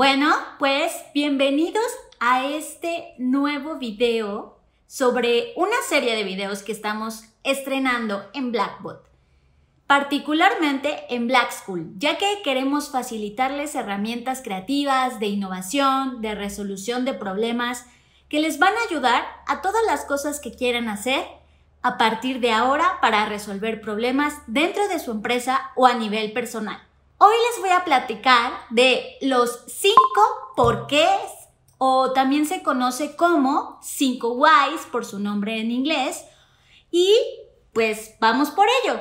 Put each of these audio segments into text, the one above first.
Bueno, pues bienvenidos a este nuevo video sobre una serie de videos que estamos estrenando en Blackbot, particularmente en Black School, ya que queremos facilitarles herramientas creativas de innovación, de resolución de problemas que les van a ayudar a todas las cosas que quieran hacer a partir de ahora para resolver problemas dentro de su empresa o a nivel personal. Hoy les voy a platicar de los cinco porqués o también se conoce como cinco whys por su nombre en inglés y pues vamos por ello.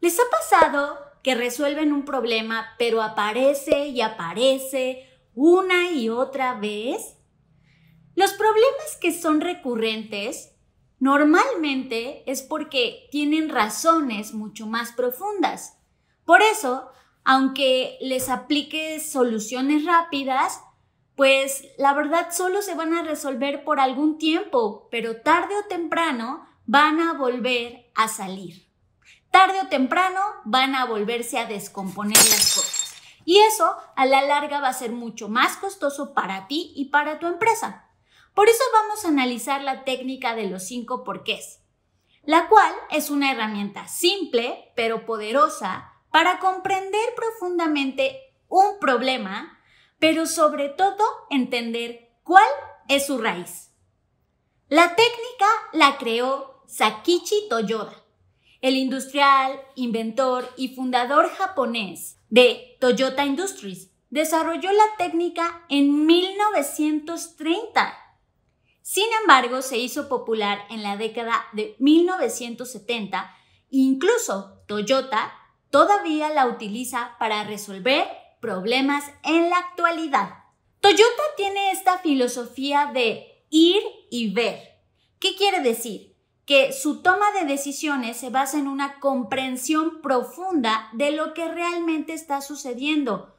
¿Les ha pasado que resuelven un problema pero aparece y aparece una y otra vez? Los problemas que son recurrentes normalmente es porque tienen razones mucho más profundas por eso, aunque les apliques soluciones rápidas, pues la verdad solo se van a resolver por algún tiempo, pero tarde o temprano van a volver a salir. Tarde o temprano van a volverse a descomponer las cosas. Y eso a la larga va a ser mucho más costoso para ti y para tu empresa. Por eso vamos a analizar la técnica de los cinco porqués, la cual es una herramienta simple pero poderosa para comprender profundamente un problema, pero sobre todo entender cuál es su raíz. La técnica la creó Sakichi Toyoda, el industrial, inventor y fundador japonés de Toyota Industries. Desarrolló la técnica en 1930. Sin embargo, se hizo popular en la década de 1970 incluso Toyota todavía la utiliza para resolver problemas en la actualidad. Toyota tiene esta filosofía de ir y ver. ¿Qué quiere decir? Que su toma de decisiones se basa en una comprensión profunda de lo que realmente está sucediendo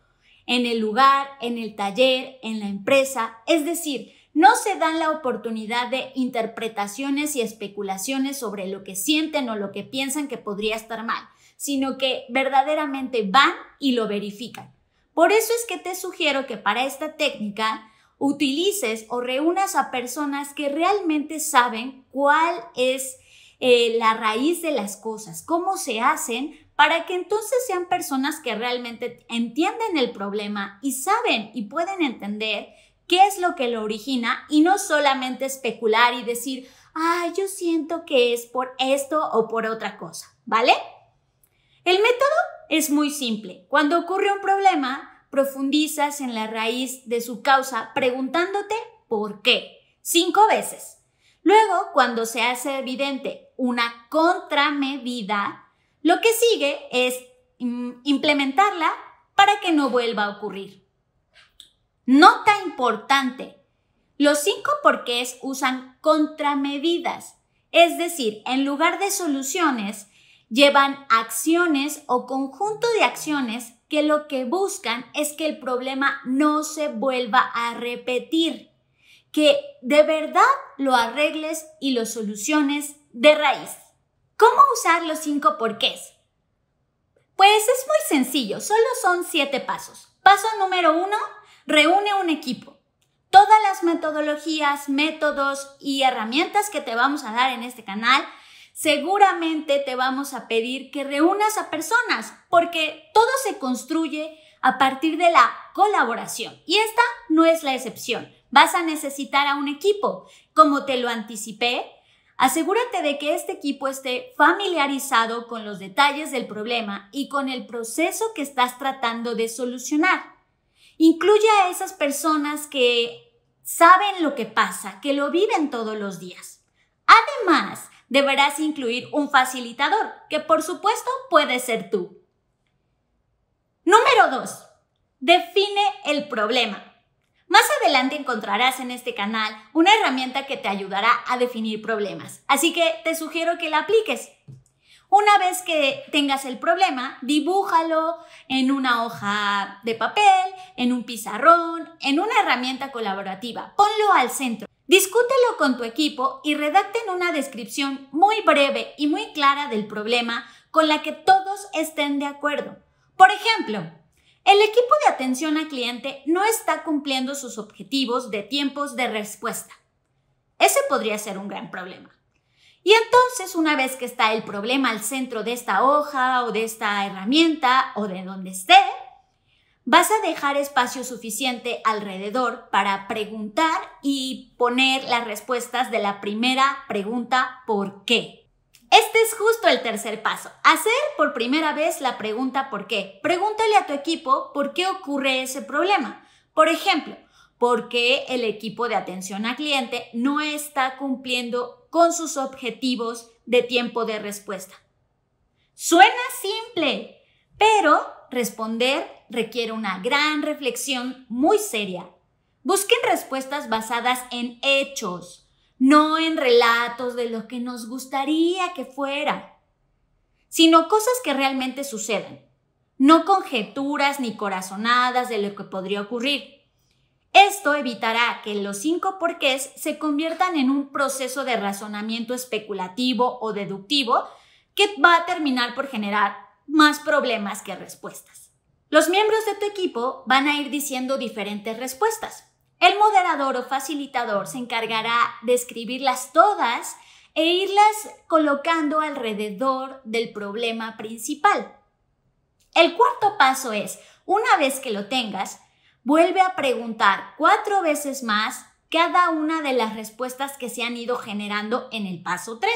en el lugar, en el taller, en la empresa. Es decir, no se dan la oportunidad de interpretaciones y especulaciones sobre lo que sienten o lo que piensan que podría estar mal, sino que verdaderamente van y lo verifican. Por eso es que te sugiero que para esta técnica utilices o reúnas a personas que realmente saben cuál es eh, la raíz de las cosas, cómo se hacen, para que entonces sean personas que realmente entienden el problema y saben y pueden entender qué es lo que lo origina y no solamente especular y decir, ah, yo siento que es por esto o por otra cosa, ¿vale? El método es muy simple. Cuando ocurre un problema, profundizas en la raíz de su causa preguntándote por qué, cinco veces. Luego, cuando se hace evidente una contramedida, lo que sigue es mm, implementarla para que no vuelva a ocurrir. Nota importante. Los cinco porqués usan contramedidas, es decir, en lugar de soluciones, llevan acciones o conjunto de acciones que lo que buscan es que el problema no se vuelva a repetir, que de verdad lo arregles y lo soluciones de raíz. ¿Cómo usar los cinco porqués? Pues es muy sencillo, solo son siete pasos. Paso número uno, reúne un equipo. Todas las metodologías, métodos y herramientas que te vamos a dar en este canal seguramente te vamos a pedir que reúnas a personas, porque todo se construye a partir de la colaboración. Y esta no es la excepción. Vas a necesitar a un equipo. Como te lo anticipé, asegúrate de que este equipo esté familiarizado con los detalles del problema y con el proceso que estás tratando de solucionar. Incluye a esas personas que saben lo que pasa, que lo viven todos los días. Además, deberás incluir un facilitador, que por supuesto puede ser tú. Número 2. Define el problema. Más adelante encontrarás en este canal una herramienta que te ayudará a definir problemas, así que te sugiero que la apliques. Una vez que tengas el problema, dibújalo en una hoja de papel, en un pizarrón, en una herramienta colaborativa. Ponlo al centro. Discútelo con tu equipo y redacten una descripción muy breve y muy clara del problema con la que todos estén de acuerdo. Por ejemplo, el equipo de atención al cliente no está cumpliendo sus objetivos de tiempos de respuesta. Ese podría ser un gran problema. Y entonces, una vez que está el problema al centro de esta hoja o de esta herramienta o de donde esté, vas a dejar espacio suficiente alrededor para preguntar y poner las respuestas de la primera pregunta ¿por qué? Este es justo el tercer paso. Hacer por primera vez la pregunta ¿por qué? Pregúntale a tu equipo por qué ocurre ese problema. Por ejemplo, ¿por qué el equipo de atención al cliente no está cumpliendo con sus objetivos de tiempo de respuesta? Suena simple, pero responder requiere una gran reflexión muy seria. Busquen respuestas basadas en hechos, no en relatos de lo que nos gustaría que fuera, sino cosas que realmente sucedan, no conjeturas ni corazonadas de lo que podría ocurrir. Esto evitará que los cinco porqués se conviertan en un proceso de razonamiento especulativo o deductivo que va a terminar por generar más problemas que respuestas. Los miembros de tu equipo van a ir diciendo diferentes respuestas. El moderador o facilitador se encargará de escribirlas todas e irlas colocando alrededor del problema principal. El cuarto paso es, una vez que lo tengas, vuelve a preguntar cuatro veces más cada una de las respuestas que se han ido generando en el paso 3.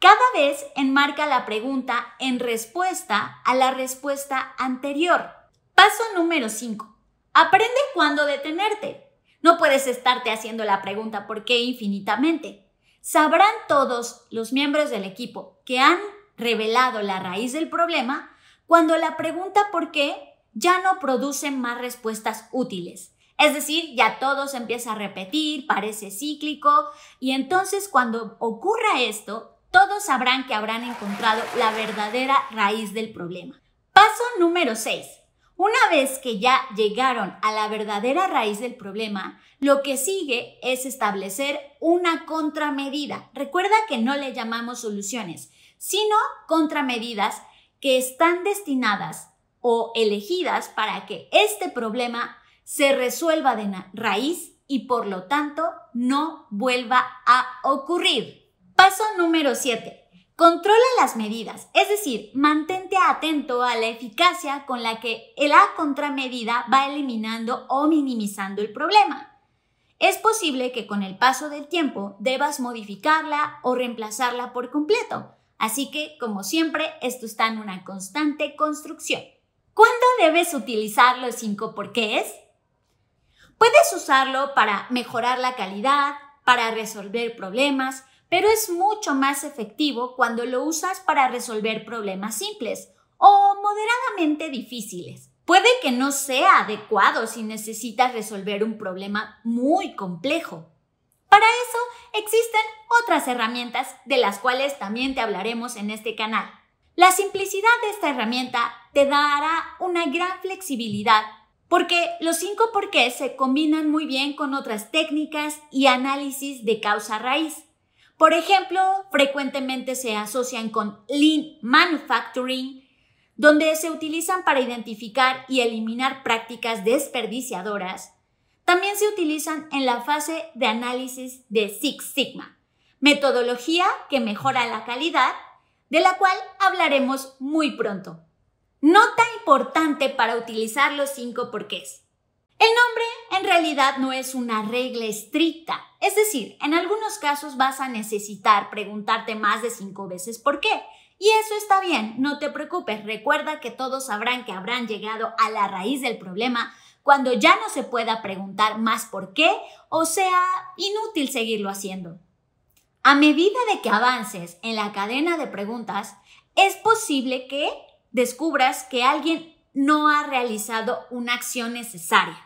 Cada vez enmarca la pregunta en respuesta a la respuesta anterior. Paso número 5. Aprende cuándo detenerte. No puedes estarte haciendo la pregunta por qué infinitamente. Sabrán todos los miembros del equipo que han revelado la raíz del problema cuando la pregunta por qué ya no produce más respuestas útiles. Es decir, ya todo se empieza a repetir, parece cíclico, y entonces cuando ocurra esto, todos sabrán que habrán encontrado la verdadera raíz del problema. Paso número 6. Una vez que ya llegaron a la verdadera raíz del problema, lo que sigue es establecer una contramedida. Recuerda que no le llamamos soluciones, sino contramedidas que están destinadas o elegidas para que este problema se resuelva de raíz y por lo tanto no vuelva a ocurrir. Paso número 7. Controla las medidas, es decir, mantente atento a la eficacia con la que la contramedida va eliminando o minimizando el problema. Es posible que con el paso del tiempo debas modificarla o reemplazarla por completo, así que, como siempre, esto está en una constante construcción. ¿Cuándo debes utilizar los 5 es? Puedes usarlo para mejorar la calidad, para resolver problemas, pero es mucho más efectivo cuando lo usas para resolver problemas simples o moderadamente difíciles. Puede que no sea adecuado si necesitas resolver un problema muy complejo. Para eso existen otras herramientas de las cuales también te hablaremos en este canal. La simplicidad de esta herramienta te dará una gran flexibilidad porque los cinco porqués se combinan muy bien con otras técnicas y análisis de causa raíz. Por ejemplo, frecuentemente se asocian con lean manufacturing, donde se utilizan para identificar y eliminar prácticas desperdiciadoras. También se utilizan en la fase de análisis de Six Sigma, metodología que mejora la calidad, de la cual hablaremos muy pronto. Nota importante para utilizar los cinco porqués. El nombre en realidad no es una regla estricta, es decir, en algunos casos vas a necesitar preguntarte más de cinco veces por qué. Y eso está bien, no te preocupes, recuerda que todos sabrán que habrán llegado a la raíz del problema cuando ya no se pueda preguntar más por qué o sea inútil seguirlo haciendo. A medida de que avances en la cadena de preguntas, es posible que descubras que alguien no ha realizado una acción necesaria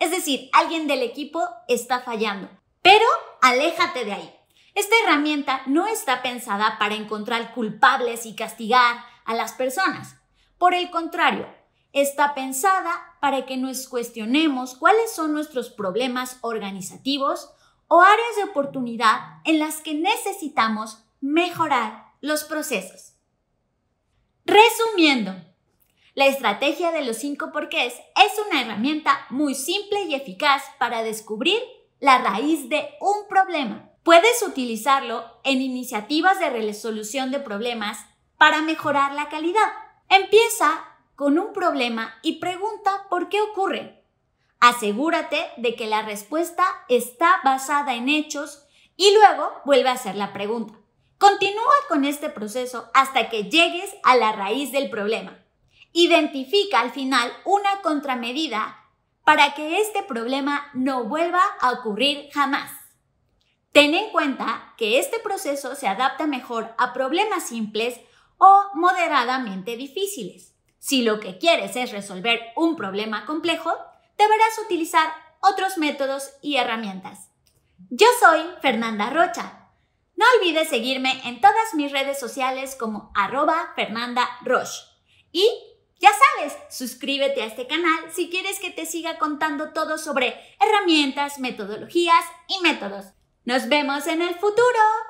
es decir, alguien del equipo está fallando. Pero aléjate de ahí. Esta herramienta no está pensada para encontrar culpables y castigar a las personas. Por el contrario, está pensada para que nos cuestionemos cuáles son nuestros problemas organizativos o áreas de oportunidad en las que necesitamos mejorar los procesos. Resumiendo, la estrategia de los cinco porqués es una herramienta muy simple y eficaz para descubrir la raíz de un problema. Puedes utilizarlo en iniciativas de resolución de problemas para mejorar la calidad. Empieza con un problema y pregunta por qué ocurre. Asegúrate de que la respuesta está basada en hechos y luego vuelve a hacer la pregunta. Continúa con este proceso hasta que llegues a la raíz del problema. Identifica al final una contramedida para que este problema no vuelva a ocurrir jamás. Ten en cuenta que este proceso se adapta mejor a problemas simples o moderadamente difíciles. Si lo que quieres es resolver un problema complejo, deberás utilizar otros métodos y herramientas. Yo soy Fernanda Rocha. No olvides seguirme en todas mis redes sociales como arroba Fernanda Roche y ya sabes, suscríbete a este canal si quieres que te siga contando todo sobre herramientas, metodologías y métodos. Nos vemos en el futuro.